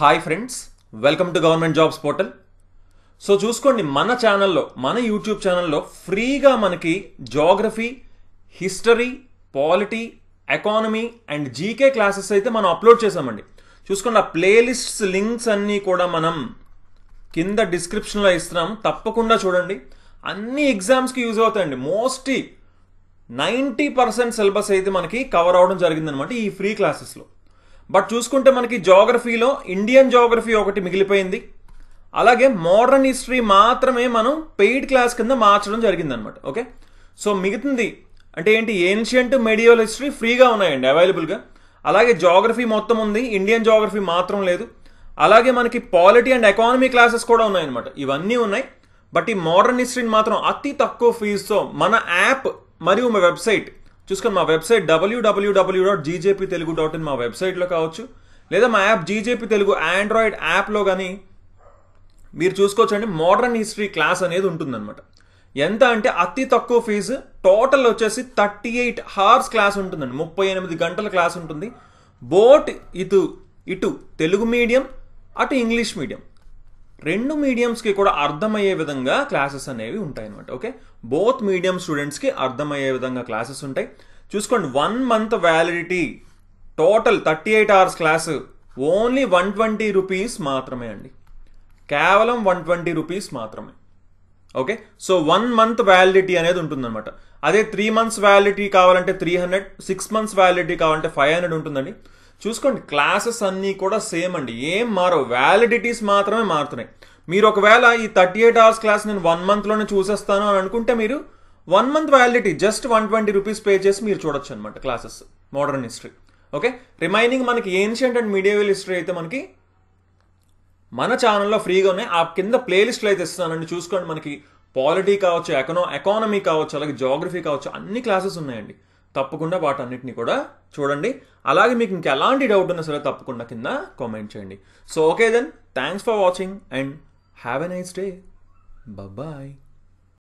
hi friends welcome to government jobs portal so చూసుకోండి మన ఛానల్లో మన యూట్యూబ్ ఛానల్లో ఫ్రీగా మనకి geography history polity economy and GK classes అయితే మనం అప్లోడ్ చేసామండి చూసుకోండి ఆ ప్లేలిస్ట్స్ లింక్స్ అన్నీ కూడా మనం కింద డిస్క్రిప్షన్లో ఇస్తున్నాం తప్పకుండా చూడండి అన్ని ఎగ్జామ్స్కి యూజ్ అవుతాయండి మోస్ట్లీ నైంటీ పర్సెంట్ సిలబస్ అయితే మనకి కవర్ అవడం జరిగిందనమాట ఈ ఫ్రీ క్లాసెస్లో బట్ చూసుకుంటే మనకి జోగ్రఫీలో ఇండియన్ జోగ్రఫీ ఒకటి మిగిలిపోయింది అలాగే మోడర్న్ హిస్టరీ మాత్రమే మనం పెయిడ్ క్లాస్ కింద మార్చడం జరిగిందనమాట ఓకే సో మిగుతుంది అంటే ఏంటి ఏన్షియంట్ మెడియల్ హిస్టరీ ఫ్రీగా ఉన్నాయండి అవైలబుల్గా అలాగే జోగ్రఫీ మొత్తం ఉంది ఇండియన్ జోగ్రఫీ మాత్రం లేదు అలాగే మనకి పాలిటీ అండ్ ఎకానమీ క్లాసెస్ కూడా ఉన్నాయన్నమాట ఇవన్నీ ఉన్నాయి బట్ ఈ మోడర్న్ హిస్టరీని మాత్రం అతి తక్కువ ఫీజుతో మన యాప్ మరియు మా వెబ్సైట్ చూసుకొని మా website W W W dot GJP Telugu dot in మా వెబ్సైట్లో కావచ్చు లేదా మా యాప్ జీజేపీ తెలుగు ఆండ్రాయిడ్ యాప్లో కానీ మీరు చూసుకోవచ్చండి మోడర్న్ హిస్టరీ క్లాస్ అనేది ఉంటుందన్నమాట ఎంత అంటే అతి తక్కువ ఫీజు టోటల్ వచ్చేసి థర్టీ ఎయిట్ హార్స్ క్లాస్ ఉంటుందండి ముప్పై ఎనిమిది గంటల క్లాస్ ఉంటుంది బోట్ ఇటు ఇటు తెలుగు మీడియం అటు ఇంగ్లీష్ మీడియం రెండు మీడియంస్కి కూడా అర్థమయ్యే విధంగా క్లాసెస్ అనేవి ఉంటాయి అనమాట ఓకే బోత్ మీడియం స్టూడెంట్స్కి అర్థమయ్యే విధంగా క్లాసెస్ ఉంటాయి చూసుకోండి one month validity total thirty eight hours class only one twenty rupees మాత్రమే అండి కేవలం వన్ ట్వంటీ రూపీస్ మాత్రమే okay so one month validity అనేది ఉంటుందన్నమాట అదే త్రీ మంత్స్ వ్యాలిడిటీ కావాలంటే three hundred six months validity కావాలంటే ఫైవ్ హండ్రెడ్ ఉంటుందండి చూసుకోండి క్లాసెస్ అన్నీ కూడా సేమ్ అండి ఏం మారవు వ్యాలిడిటీస్ మాత్రమే మారుతున్నాయి మీరు ఒకవేళ ఈ థర్టీ ఎయిట్ అవర్స్ క్లాస్ నేను వన్ మంత్లోనే చూసేస్తాను అని అనుకుంటే మీరు one month validity just one twenty rupees pay చేసి మీరు చూడొచ్చు అనమాట classes modern history okay remaining మనకి ఏన్షియంట్ అండ్ మీడియావల్ హిస్టరీ అయితే మనకి మన ఛానల్లో ఫ్రీగా ఉన్నాయి ఆ కింద ప్లేలిస్ట్లు అయితే ఇస్తున్నానండి చూసుకోండి మనకి పాలిటీ కావచ్చు ఎకనో ఎకానమీ కావచ్చు అలాగే జోగ్రఫీ కావచ్చు అన్ని క్లాసెస్ ఉన్నాయండి తప్పకుండా వాటన్నిటిని కూడా చూడండి అలాగే మీకు ఇంకా ఎలాంటి డౌట్ ఉన్నా సరే తప్పకుండా కింద కామెంట్ చేయండి so okay then thanks for watching and have a nice day bye